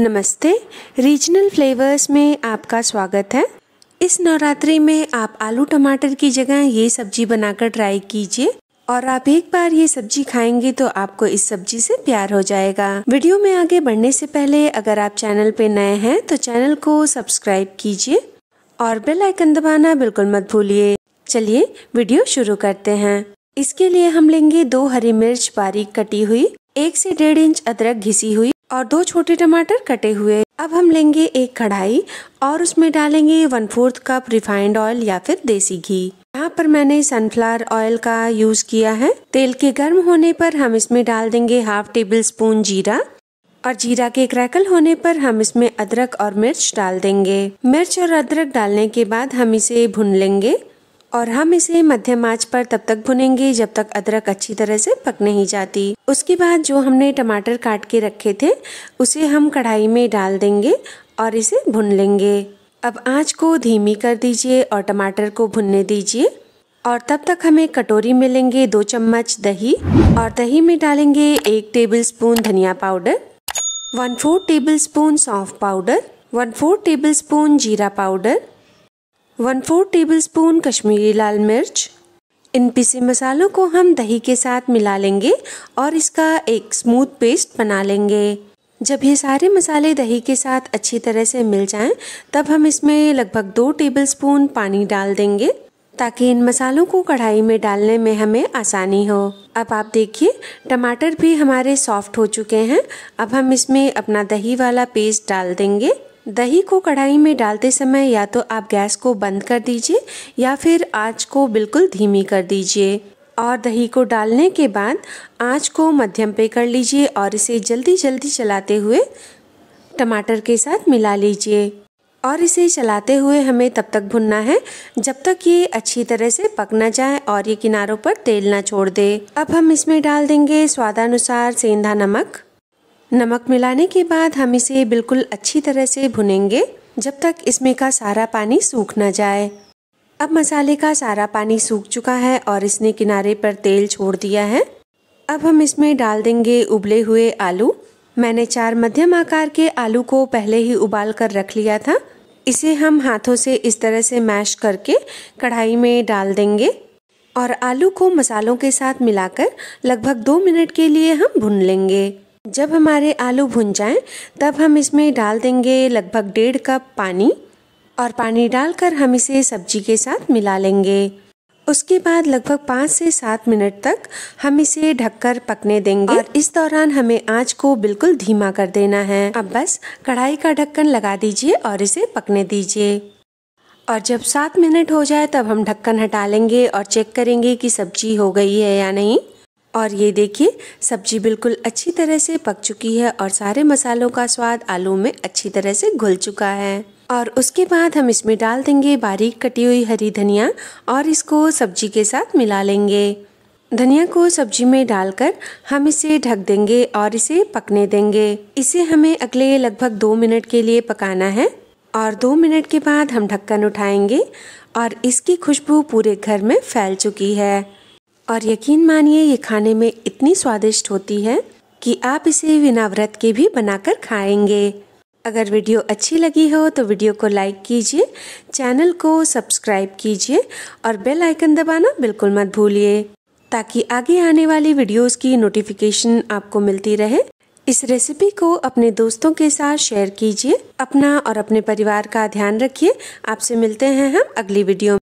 नमस्ते regional flavours में आपका स्वागत है इस नवरात्रि में आप आलू टमाटर की जगह ये सब्जी बनाकर ट्राई कीजिए और आप एक बार ये सब्जी खाएंगे तो आपको इस सब्जी से प्यार हो जाएगा वीडियो में आगे बढ़ने से पहले अगर आप चैनल पे नए हैं तो चैनल को सब्सक्राइब कीजिए और बेल आइकन दबाना बिल्कुल मत भूलिए चलिए वीडियो शुरू करते हैं इसके लिए हम लेंगे दो हरी मिर्च बारीक कटी हुई एक से डेढ़ इंच अदरक घिसी हुई और दो छोटे टमाटर कटे हुए अब हम लेंगे एक कढ़ाई और उसमें डालेंगे one fourth cup refined oil या फिर देसी घी यहाँ पर मैंने सनफ्लावर ऑयल का यूज किया है तेल के गर्म होने पर हम इसमें डाल देंगे हाफ टेबल स्पून जीरा और जीरा के क्रैकल होने पर हम इसमें अदरक और मिर्च डाल देंगे मिर्च और अदरक डालने के बाद हम इसे भून लेंगे और हम इसे मध्यम आंच पर तब तक भुनेंगे जब तक अदरक अच्छी तरह से पक नहीं जाती उसके बाद जो हमने टमाटर काट के रखे थे उसे हम कढ़ाई में डाल देंगे और इसे भुन लेंगे अब आंच को धीमी कर दीजिए और टमाटर को भुनने दीजिए और तब तक हमें कटोरी में लेंगे दो चम्मच दही और दही में डालेंगे एक टेबल स्पून धनिया powder one fourth tablespoon सौंफ powder one fourth tablespoon जीरा powder one fourth tablespoon Kashmiri लाल मिर्च इन पिसे मसालों को हम दही के साथ मिला लेंगे और इसका एक स्मूथ पेस्ट बना लेंगे जब ये सारे मसाले दही के साथ अच्छी तरह से मिल जाएं, तब हम इसमें लगभग दो टेबलस्पून पानी डाल देंगे ताकि इन मसालों को कढ़ाई में डालने में हमें आसानी हो अब आप देखिए टमाटर भी हमारे सॉफ्ट हो चुके हैं अब हम इसमें अपना दही वाला पेस्ट डाल देंगे दही को कढ़ाई में डालते समय या तो आप गैस को बंद कर दीजिए या फिर आँच को बिल्कुल धीमी कर दीजिए और दही को डालने के बाद आँच को मध्यम पे कर लीजिए और इसे जल्दी जल्दी चलाते हुए टमाटर के साथ मिला लीजिए और इसे चलाते हुए हमें तब तक भुनना है जब तक ये अच्छी तरह से पक ना जाए और ये किनारों पर तेल ना छोड़ दे अब हम इसमें डाल देंगे स्वादानुसार सेंधा नमक नमक मिलाने के बाद हम इसे बिल्कुल अच्छी तरह से भुनेंगे जब तक इसमें का सारा पानी सूख ना जाए अब मसाले का सारा पानी सूख चुका है और इसने किनारे पर तेल छोड़ दिया है अब हम इसमें डाल देंगे उबले हुए आलू मैंने चार मध्यम आकार के आलू को पहले ही उबाल कर रख लिया था इसे हम हाथों से इस तरह से मैश करके कढ़ाई में डाल देंगे और आलू को मसालों के साथ मिलाकर लगभग दो मिनट के लिए हम भून लेंगे जब हमारे आलू भुन जाएं तब हम इसमें डाल देंगे लगभग डेढ़ कप पानी और पानी डालकर हम इसे सब्जी के साथ मिला लेंगे उसके बाद लगभग पाँच से सात मिनट तक हम इसे ढककर पकने देंगे और इस दौरान हमें आंच को बिल्कुल धीमा कर देना है अब बस कढ़ाई का ढक्कन लगा दीजिए और इसे पकने दीजिए और जब सात मिनट हो जाए तब हम ढक्कन हटा लेंगे और चेक करेंगे कि सब्जी हो गई है या नहीं और ये देखिए सब्जी बिल्कुल अच्छी तरह से पक चुकी है और सारे मसालों का स्वाद आलू में अच्छी तरह से घुल चुका है और उसके बाद हम इसमें डाल देंगे बारीक कटी हुई हरी धनिया और इसको सब्जी के साथ मिला लेंगे धनिया को सब्जी में डालकर हम इसे ढक देंगे और इसे पकने देंगे इसे हमें अगले लगभग दो मिनट के लिए पकाना है और दो मिनट के बाद हम ढक्कन उठाएंगे और इसकी खुशबू पूरे घर में फैल चुकी है और यकीन मानिए ये खाने में इतनी स्वादिष्ट होती है कि आप इसे बिना व्रत के भी बनाकर खाएंगे अगर वीडियो अच्छी लगी हो तो वीडियो को लाइक कीजिए चैनल को सब्सक्राइब कीजिए और बेल आइकन दबाना बिल्कुल मत भूलिए ताकि आगे आने वाली वीडियोस की नोटिफिकेशन आपको मिलती रहे इस रेसिपी को अपने दोस्तों के साथ शेयर कीजिए अपना और अपने परिवार का ध्यान रखिए आपसे मिलते हैं हम अगली वीडियो में